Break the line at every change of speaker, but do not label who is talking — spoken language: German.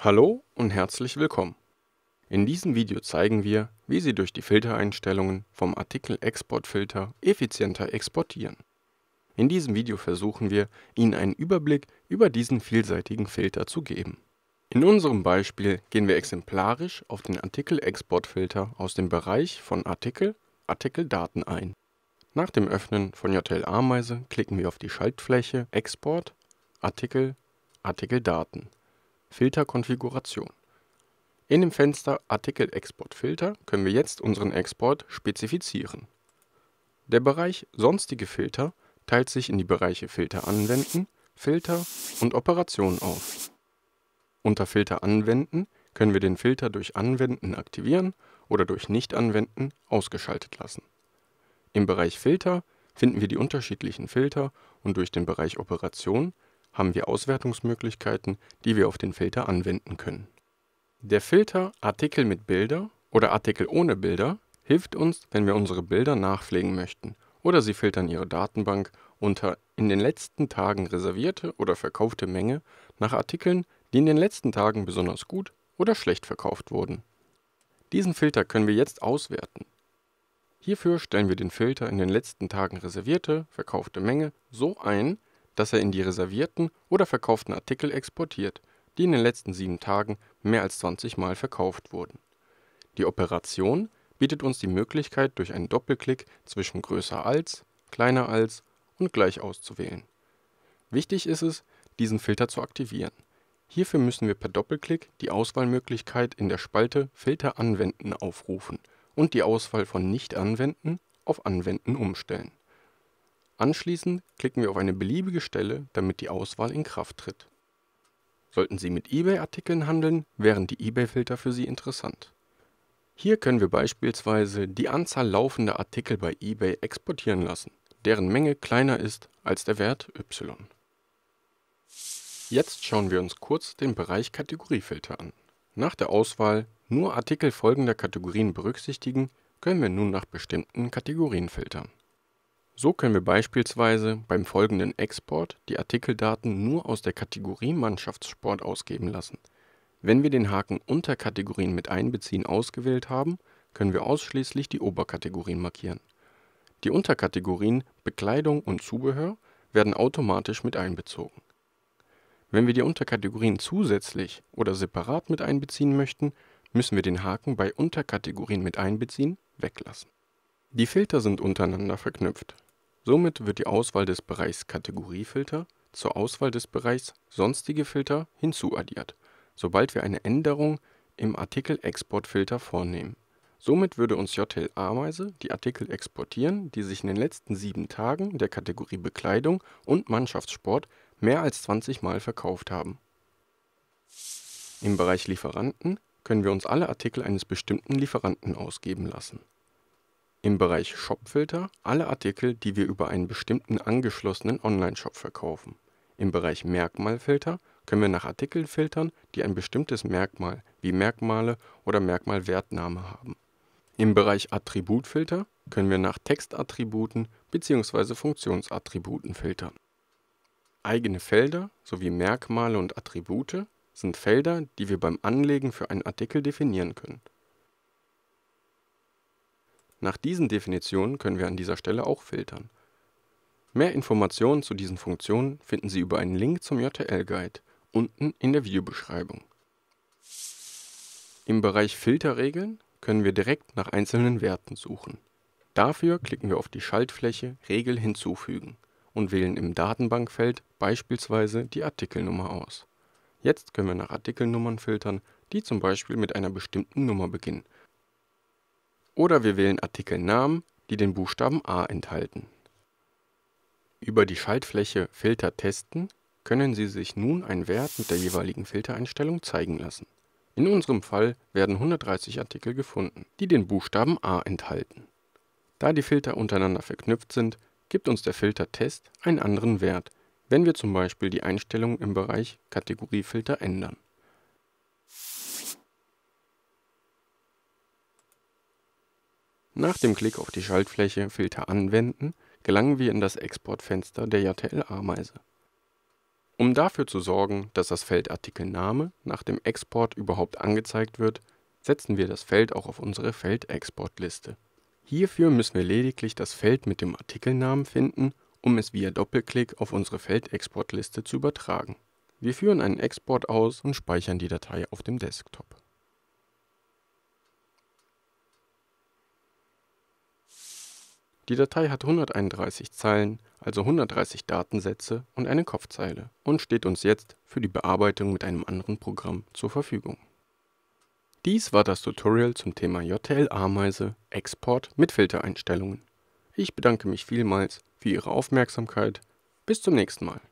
Hallo und herzlich willkommen. In diesem Video zeigen wir, wie Sie durch die Filtereinstellungen vom Artikel Exportfilter effizienter exportieren. In diesem Video versuchen wir, Ihnen einen Überblick über diesen vielseitigen Filter zu geben. In unserem Beispiel gehen wir exemplarisch auf den Artikel Exportfilter aus dem Bereich von Artikel Artikeldaten ein. Nach dem Öffnen von JTL Ameise klicken wir auf die Schaltfläche Export, Artikel, Artikeldaten, Filterkonfiguration. In dem Fenster Artikel Export Filter können wir jetzt unseren Export spezifizieren. Der Bereich Sonstige Filter teilt sich in die Bereiche Filter anwenden, Filter und Operationen auf. Unter Filter anwenden können wir den Filter durch Anwenden aktivieren oder durch Nicht-Anwenden ausgeschaltet lassen. Im Bereich Filter finden wir die unterschiedlichen Filter und durch den Bereich Operation haben wir Auswertungsmöglichkeiten, die wir auf den Filter anwenden können. Der Filter Artikel mit Bilder oder Artikel ohne Bilder hilft uns, wenn wir unsere Bilder nachpflegen möchten oder Sie filtern Ihre Datenbank unter in den letzten Tagen reservierte oder verkaufte Menge nach Artikeln, die in den letzten Tagen besonders gut oder schlecht verkauft wurden. Diesen Filter können wir jetzt auswerten. Hierfür stellen wir den Filter in den letzten Tagen reservierte (verkaufte) Menge so ein, dass er in die reservierten oder verkauften Artikel exportiert, die in den letzten sieben Tagen mehr als 20 mal verkauft wurden. Die Operation bietet uns die Möglichkeit durch einen Doppelklick zwischen größer als, kleiner als und gleich auszuwählen. Wichtig ist es, diesen Filter zu aktivieren. Hierfür müssen wir per Doppelklick die Auswahlmöglichkeit in der Spalte Filter anwenden aufrufen und die Auswahl von Nicht anwenden auf Anwenden umstellen. Anschließend klicken wir auf eine beliebige Stelle, damit die Auswahl in Kraft tritt. Sollten Sie mit eBay-Artikeln handeln, wären die eBay-Filter für Sie interessant. Hier können wir beispielsweise die Anzahl laufender Artikel bei eBay exportieren lassen, deren Menge kleiner ist als der Wert y. Jetzt schauen wir uns kurz den Bereich Kategoriefilter an. Nach der Auswahl nur Artikel folgender Kategorien berücksichtigen, können wir nun nach bestimmten Kategorien filtern. So können wir beispielsweise beim folgenden Export die Artikeldaten nur aus der Kategorie Mannschaftssport ausgeben lassen. Wenn wir den Haken Unterkategorien mit Einbeziehen ausgewählt haben, können wir ausschließlich die Oberkategorien markieren. Die Unterkategorien Bekleidung und Zubehör werden automatisch mit einbezogen. Wenn wir die Unterkategorien zusätzlich oder separat mit einbeziehen möchten, müssen wir den Haken bei Unterkategorien mit einbeziehen weglassen. Die Filter sind untereinander verknüpft. Somit wird die Auswahl des Bereichs Kategoriefilter zur Auswahl des Bereichs Sonstige Filter hinzuaddiert, sobald wir eine Änderung im Artikel Exportfilter vornehmen. Somit würde uns JTL Ameise die Artikel exportieren, die sich in den letzten sieben Tagen der Kategorie Bekleidung und Mannschaftssport mehr als 20 Mal verkauft haben. Im Bereich Lieferanten können wir uns alle Artikel eines bestimmten Lieferanten ausgeben lassen. Im Bereich Shopfilter alle Artikel, die wir über einen bestimmten angeschlossenen Onlineshop verkaufen. Im Bereich Merkmalfilter können wir nach Artikeln filtern, die ein bestimmtes Merkmal wie Merkmale oder Merkmalwertname haben. Im Bereich Attributfilter können wir nach Textattributen bzw. Funktionsattributen filtern. Eigene Felder sowie Merkmale und Attribute sind Felder, die wir beim Anlegen für einen Artikel definieren können. Nach diesen Definitionen können wir an dieser Stelle auch filtern. Mehr Informationen zu diesen Funktionen finden Sie über einen Link zum JTL-Guide unten in der Videobeschreibung. Im Bereich Filterregeln können wir direkt nach einzelnen Werten suchen. Dafür klicken wir auf die Schaltfläche Regel hinzufügen und wählen im Datenbankfeld beispielsweise die Artikelnummer aus. Jetzt können wir nach Artikelnummern filtern, die zum Beispiel mit einer bestimmten Nummer beginnen. Oder wir wählen Artikelnamen, die den Buchstaben A enthalten. Über die Schaltfläche Filter testen können Sie sich nun einen Wert mit der jeweiligen Filtereinstellung zeigen lassen. In unserem Fall werden 130 Artikel gefunden, die den Buchstaben A enthalten. Da die Filter untereinander verknüpft sind, gibt uns der Filtertest einen anderen Wert, wenn wir zum Beispiel die Einstellungen im Bereich Kategoriefilter ändern. Nach dem Klick auf die Schaltfläche Filter anwenden, gelangen wir in das Exportfenster der JTL-Ameise. Um dafür zu sorgen, dass das Feld Artikelname nach dem Export überhaupt angezeigt wird, setzen wir das Feld auch auf unsere Feldexportliste. Hierfür müssen wir lediglich das Feld mit dem Artikelnamen finden um es via Doppelklick auf unsere Feldexportliste zu übertragen. Wir führen einen Export aus und speichern die Datei auf dem Desktop. Die Datei hat 131 Zeilen, also 130 Datensätze und eine Kopfzeile und steht uns jetzt für die Bearbeitung mit einem anderen Programm zur Verfügung. Dies war das Tutorial zum Thema JTL-Ameise Export mit Filtereinstellungen. Ich bedanke mich vielmals für Ihre Aufmerksamkeit. Bis zum nächsten Mal.